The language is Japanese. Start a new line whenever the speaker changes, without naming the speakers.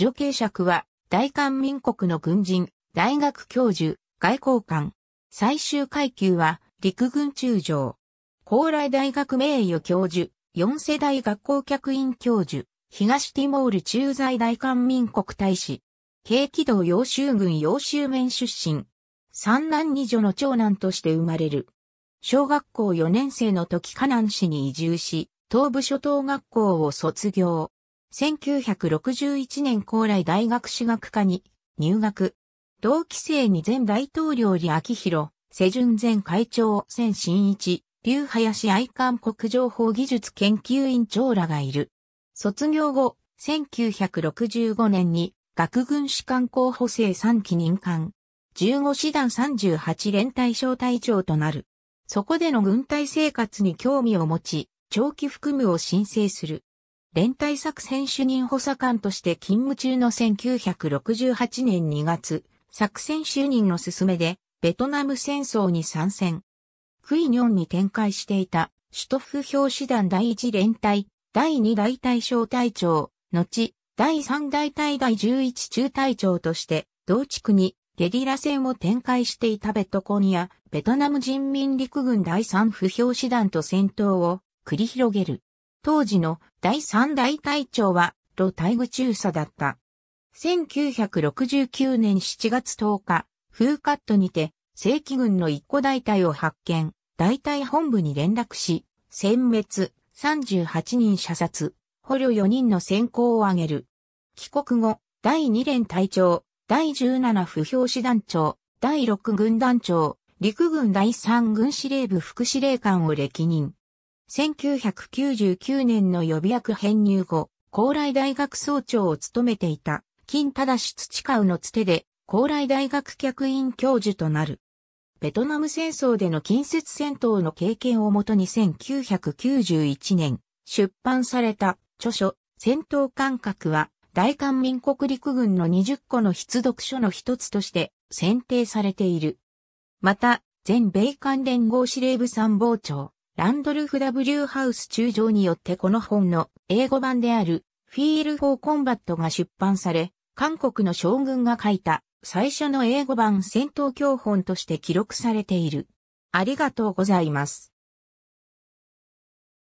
女系爵は、大韓民国の軍人、大学教授、外交官。最終階級は、陸軍中将。高麗大学名誉教授、四世代学校客員教授、東ティモール駐在大韓民国大使。軽軌道洋州軍洋州面出身。三男二女の長男として生まれる。小学校4年生の時河南市に移住し、東部諸島学校を卒業。1961年高来大学史学科に入学。同期生に前大統領李昭弘、世順前会長、千新一、劉林愛韓国情報技術研究院長らがいる。卒業後、1965年に学軍士官候補生3期任官。15師団38連隊小隊長となる。そこでの軍隊生活に興味を持ち、長期服務を申請する。連帯作戦主任補佐官として勤務中の1968年2月、作戦就任の勧めで、ベトナム戦争に参戦。クイニョンに展開していた、首都府表師団第1連隊、第2大隊小隊長、後、第3大隊第11中隊長として、同地区にゲリラ戦を展開していたベトコニア、ベトナム人民陸軍第3不評師団と戦闘を繰り広げる。当時の第三代隊長は、ロ・タイグ中佐だった。1969年7月10日、フーカットにて、正規軍の一個大隊を発見、大隊本部に連絡し、殲滅、38人射殺、捕虜4人の先行を挙げる。帰国後、第2連隊長、第17不評師団長、第6軍団長、陸軍第3軍司令部副司令官を歴任。1999年の予備役編入後、高麗大学総長を務めていた、金忠土川のつてで、高麗大学客員教授となる。ベトナム戦争での近接戦闘の経験をもとに1991年、出版された著書、戦闘感覚は、大韓民国陸軍の20個の必読書の一つとして選定されている。また、全米韓連合司令部参謀長、ランドルフ W ハウス中将によってこの本の英語版であるフィール・フォー・コンバットが出版され、韓国の将軍が書いた最初の英語版戦闘教本として記録されている。ありがとうございます。